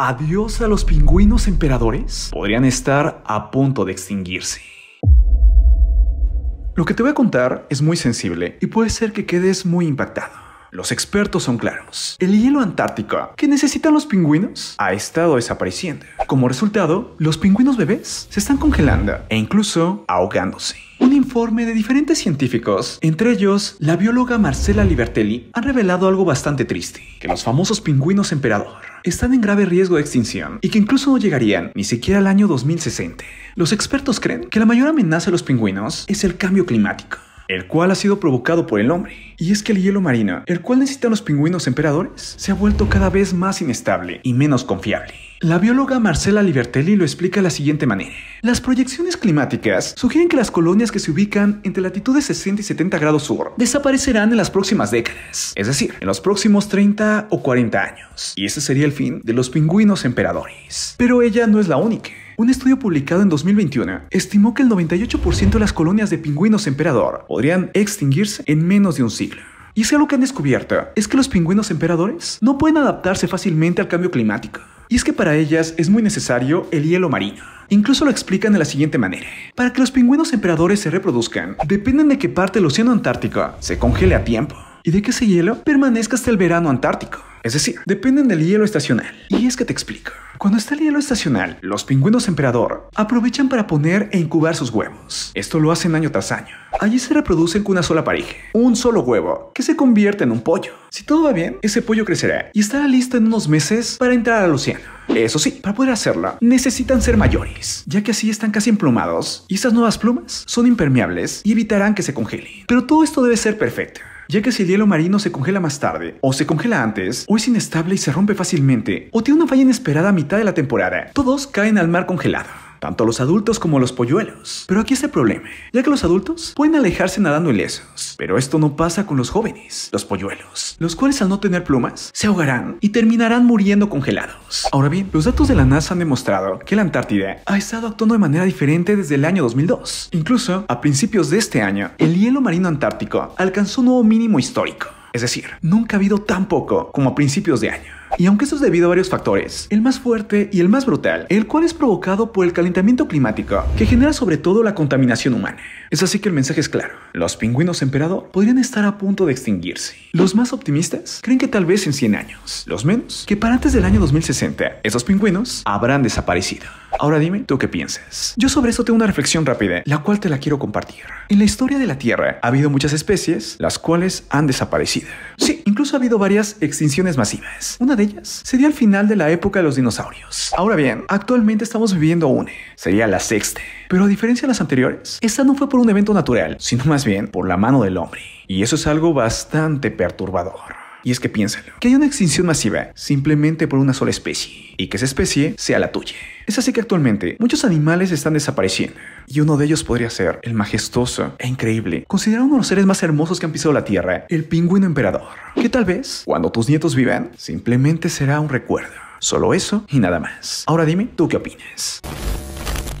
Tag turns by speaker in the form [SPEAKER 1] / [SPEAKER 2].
[SPEAKER 1] adiós a los pingüinos emperadores, podrían estar a punto de extinguirse. Lo que te voy a contar es muy sensible y puede ser que quedes muy impactado. Los expertos son claros. El hielo antártico que necesitan los pingüinos ha estado desapareciendo. Como resultado, los pingüinos bebés se están congelando e incluso ahogándose. Un informe de diferentes científicos, entre ellos la bióloga Marcela Libertelli, ha revelado algo bastante triste, que los famosos pingüinos emperador están en grave riesgo de extinción y que incluso no llegarían ni siquiera al año 2060. Los expertos creen que la mayor amenaza a los pingüinos es el cambio climático el cual ha sido provocado por el hombre. Y es que el hielo marino, el cual necesitan los pingüinos emperadores, se ha vuelto cada vez más inestable y menos confiable. La bióloga Marcela Libertelli lo explica de la siguiente manera. Las proyecciones climáticas sugieren que las colonias que se ubican entre latitudes 60 y 70 grados sur desaparecerán en las próximas décadas, es decir, en los próximos 30 o 40 años. Y ese sería el fin de los pingüinos emperadores. Pero ella no es la única. Un estudio publicado en 2021 estimó que el 98% de las colonias de pingüinos emperador podrían extinguirse en menos de un siglo. Y si algo que han descubierto es que los pingüinos emperadores no pueden adaptarse fácilmente al cambio climático. Y es que para ellas es muy necesario el hielo marino. Incluso lo explican de la siguiente manera. Para que los pingüinos emperadores se reproduzcan, dependen de que parte del océano Antártico se congele a tiempo y de que ese hielo permanezca hasta el verano antártico. Es decir, dependen del hielo estacional. Y es que te explico. Cuando está el hielo estacional, los pingüinos emperador aprovechan para poner e incubar sus huevos. Esto lo hacen año tras año. Allí se reproducen con una sola pareja, un solo huevo, que se convierte en un pollo. Si todo va bien, ese pollo crecerá y estará listo en unos meses para entrar al océano. Eso sí, para poder hacerlo, necesitan ser mayores, ya que así están casi emplumados y esas nuevas plumas son impermeables y evitarán que se congelen. Pero todo esto debe ser perfecto ya que si el hielo marino se congela más tarde o se congela antes, o es inestable y se rompe fácilmente, o tiene una falla inesperada a mitad de la temporada, todos caen al mar congelado tanto a los adultos como a los polluelos. Pero aquí está el problema, ya que los adultos pueden alejarse nadando ilesos, pero esto no pasa con los jóvenes, los polluelos, los cuales al no tener plumas se ahogarán y terminarán muriendo congelados. Ahora bien, los datos de la NASA han demostrado que la Antártida ha estado actuando de manera diferente desde el año 2002. Incluso, a principios de este año, el hielo marino antártico alcanzó un nuevo mínimo histórico es decir, nunca ha habido tan poco como a principios de año. Y aunque esto es debido a varios factores, el más fuerte y el más brutal, el cual es provocado por el calentamiento climático, que genera sobre todo la contaminación humana. Es así que el mensaje es claro, los pingüinos emperado podrían estar a punto de extinguirse. Los más optimistas creen que tal vez en 100 años, los menos, que para antes del año 2060, esos pingüinos habrán desaparecido. Ahora dime tú qué piensas. Yo sobre esto tengo una reflexión rápida, la cual te la quiero compartir. En la historia de la Tierra ha habido muchas especies, las cuales han desaparecido. Sí, incluso ha habido varias extinciones masivas. Una de ellas sería el final de la época de los dinosaurios. Ahora bien, actualmente estamos viviendo una. Sería la sexta. Pero a diferencia de las anteriores, esta no fue por un evento natural, sino más bien por la mano del hombre. Y eso es algo bastante perturbador. Y es que piénsalo, que hay una extinción masiva simplemente por una sola especie, y que esa especie sea la tuya. Es así que actualmente muchos animales están desapareciendo, y uno de ellos podría ser el majestuoso e increíble, considerado uno de los seres más hermosos que han pisado la Tierra, el pingüino emperador, que tal vez, cuando tus nietos vivan, simplemente será un recuerdo. Solo eso y nada más. Ahora dime, ¿tú qué opinas?